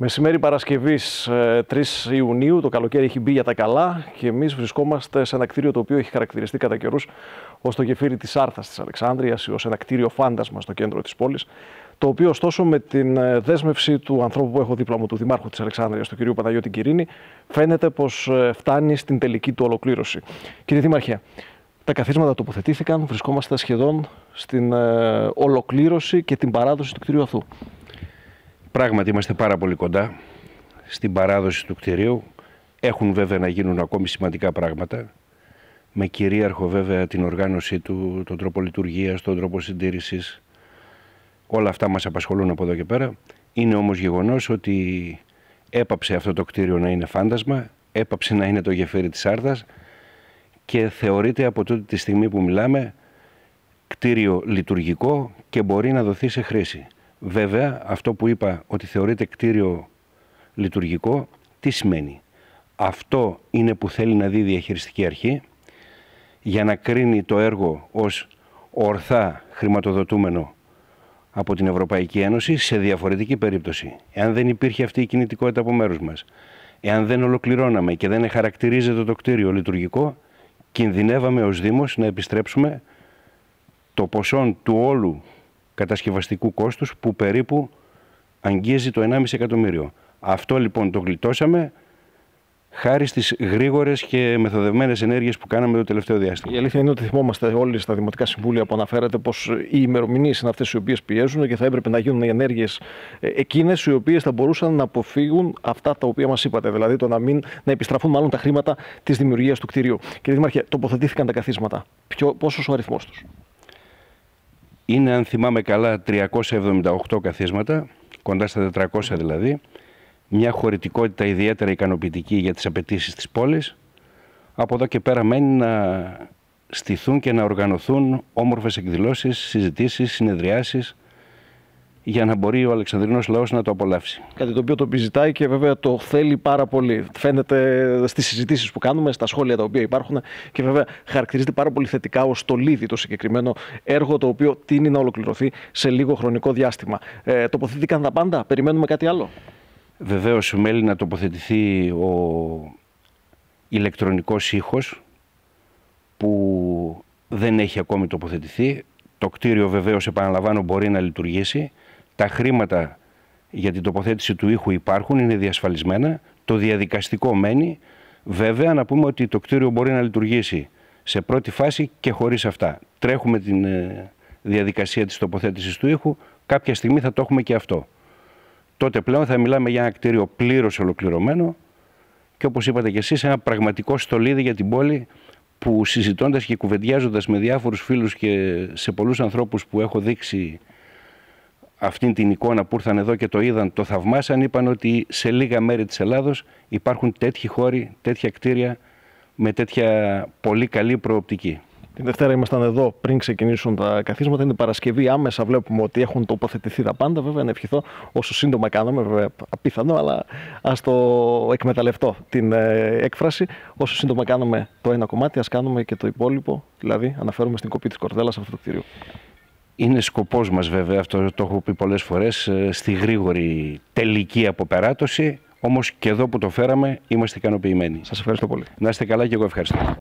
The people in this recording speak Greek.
Μεσημέρι Παρασκευής 3 ε, Ιουνίου, το καλοκαίρι έχει μπει για τα καλά και εμείς βρισκόμαστε σε ένα κτίριο το οποίο έχει χαρακτηριστεί κατά καιρούς ως το γεφύρι της Άρθας της Αλεξάνδρεια ή ως ένα κτίριο φάντασμα στο κέντρο της πόλης. Το οποίο ωστόσο με την ε, δέσμευση του ανθρώπου που έχω δίπλα μου, του Δημάρχου της Αλεξάνδρεια, του κ. Παναγιώτη Κυρίνη, φαίνεται πως ε, φτάνει στην τελική του ολοκλήρωση. Κύριε Δήμαρχε, τα καθίσματα τοποθετήθηκαν, βρισκόμαστε σχεδόν στην ολοκλήρωση και την παράδοση του κτίριου αυτού. Πράγματι είμαστε πάρα πολύ κοντά στην παράδοση του κτηρίου. Έχουν βέβαια να γίνουν ακόμη σημαντικά πράγματα. Με κυρίαρχο βέβαια την οργάνωσή του, τον τρόπο λειτουργίας, τον τρόπο συντήρησης. Όλα αυτά μας απασχολούν από εδώ και πέρα. Είναι όμως γεγονός ότι έπαψε αυτό το κτίριο να είναι φάντασμα, έπαψε να είναι το γεφύρι της Άρδας και θεωρείται από τούτη τη στιγμή που μιλάμε κτίριο λειτουργικό και μπορεί να δοθεί σε χρήση. Βέβαια, αυτό που είπα ότι θεωρείται κτίριο λειτουργικό, τι σημαίνει. Αυτό είναι που θέλει να δει η διαχειριστική αρχή για να κρίνει το έργο ως ορθά χρηματοδοτούμενο από την Ευρωπαϊκή Ένωση σε διαφορετική περίπτωση. Εάν δεν υπήρχε αυτή η κινητικότητα από μέρους μας, εάν δεν ολοκληρώναμε και δεν χαρακτηρίζεται το κτίριο λειτουργικό, κινδυνεύαμε ως Δήμος να επιστρέψουμε το ποσό του όλου κατασκευαστικού κόστους που περίπου αγγίζει το 1,5 εκατομμύριο. Αυτό λοιπόν το γλιτώσαμε χάρη στις γρήγορες και μεθοδευμένες ενέργειες που κάναμε το τελευταίο διάστημα. Η αλήθεια είναι ότι θυμόμαστε όλοι στα δημοτικά συμβούλια που αναφέρατε πως οι ημερομηνίες είναι αυτές οι οποίες πιέζουν και θα έπρεπε να γίνουν οι ενέργειες ε, εκείνες οι οποίες θα μπορούσαν να αποφύγουν αυτά τα οποία μας είπατε. Δηλαδή το να, μην, να επιστραφούν μάλλον τα χρήματα της δημιουργίας του κτηρίου. Κύριε Δήμαρχε, τοποθετήθηκαν τα καθίσματα. πόσος ο αριθμός τους είναι, αν θυμάμαι καλά, 378 καθίσματα, κοντά στα 400 δηλαδή, μια χωρητικότητα ιδιαίτερα ικανοποιητική για τις απαιτήσεις της πόλης. Από εδώ και πέρα μένει να στηθούν και να οργανωθούν όμορφες εκδηλώσεις, συζητήσεις, συνεδριάσεις, για να μπορεί ο Αλεξανδρινός λαός να το απολαύσει. Κάτι το οποίο το επιζητάει και βέβαια το θέλει πάρα πολύ. Φαίνεται στις συζητήσεις που κάνουμε, στα σχόλια τα οποία υπάρχουν και βέβαια χαρακτηρίζεται πάρα πολύ θετικά ως το λίδι το συγκεκριμένο έργο το οποίο τίνει να ολοκληρωθεί σε λίγο χρονικό διάστημα. Ε, τοποθετήθηκαν τα πάντα, περιμένουμε κάτι άλλο. Βεβαίως μέλει να τοποθετηθεί ο ηλεκτρονικός ήχος που δεν έχει ακόμη τοποθετηθεί. Το κτίριο βεβαίως επαναλαμβάνω μπορεί να λειτουργήσει τα χρήματα για την τοποθέτηση του ήχου υπάρχουν, είναι διασφαλισμένα. Το διαδικαστικό μένει. Βέβαια, να πούμε ότι το κτίριο μπορεί να λειτουργήσει σε πρώτη φάση και χωρίς αυτά. Τρέχουμε την ε, διαδικασία της τοποθέτησης του ήχου. Κάποια στιγμή θα το έχουμε και αυτό. Τότε πλέον θα μιλάμε για ένα κτίριο πλήρως ολοκληρωμένο και όπως είπατε και εσείς ένα πραγματικό στολίδι για την πόλη που συζητώντας και κουβεντιάζοντας με διάφορους φίλους και σε πολλούς ανθρώπους που έχω δείξει αυτήν την εικόνα που ήρθαν εδώ και το είδαν, το θαυμάσαν, είπαν ότι σε λίγα μέρη της Ελλάδος υπάρχουν τέτοιοι χώροι, τέτοια κτίρια με τέτοια πολύ καλή προοπτική. Την Δευτέρα ήμασταν εδώ πριν ξεκινήσουν τα καθίσματα. Είναι Παρασκευή. Άμεσα βλέπουμε ότι έχουν τοποθετηθεί τα πάντα. Βέβαια, να ευχηθώ όσο σύντομα κάνουμε, βέβαια απίθανο, αλλά ας το εκμεταλλευτώ την ε, έκφραση. Όσο σύντομα κάνουμε το ένα κομμάτι, ας κάνουμε και το υπόλοιπο. Δηλαδή, αναφέρομαι στην κοπή της κορδέλας αυτού του κτηρίου. Είναι σκοπός μας βέβαια, αυτό το έχω πει πολλές φορές, ε, στη γρήγορη τελική αποπεράτωση. Όμως και εδώ που το φέραμε είμαστε ικανοποιημένοι. Σας ευχαριστώ πολύ. Να είστε καλά και εγώ ευχαριστώ.